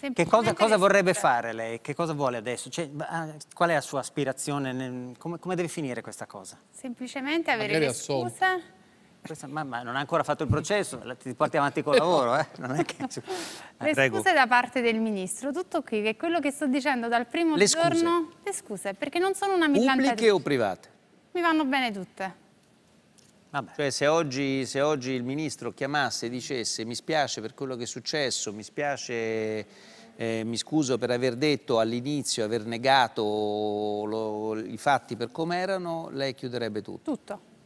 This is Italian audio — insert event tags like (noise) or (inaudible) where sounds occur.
Che cosa, cosa, vorrebbe fare lei? Che cosa vuole adesso? Cioè, ah, qual è la sua aspirazione? come, come, deve finire questa cosa? Semplicemente avere l'escusa. Questa, ma, ma, non ha ancora fatto il processo, ti porti avanti col (laughs) lavoro. Eh? Non che... eh, le scuse da parte del ministro, tutto qui, che è quello che sto dicendo dal primo le giorno. Scuse. Le scuse, perché non sono una millante. Pubbliche o private? Mi vanno bene tutte. Cioè, se, oggi, se oggi, il ministro chiamasse e dicesse mi spiace per quello che è successo, mi spiace, eh, mi scuso per aver detto all'inizio, aver negato lo, i fatti per come erano, lei chiuderebbe tutto. Tutto.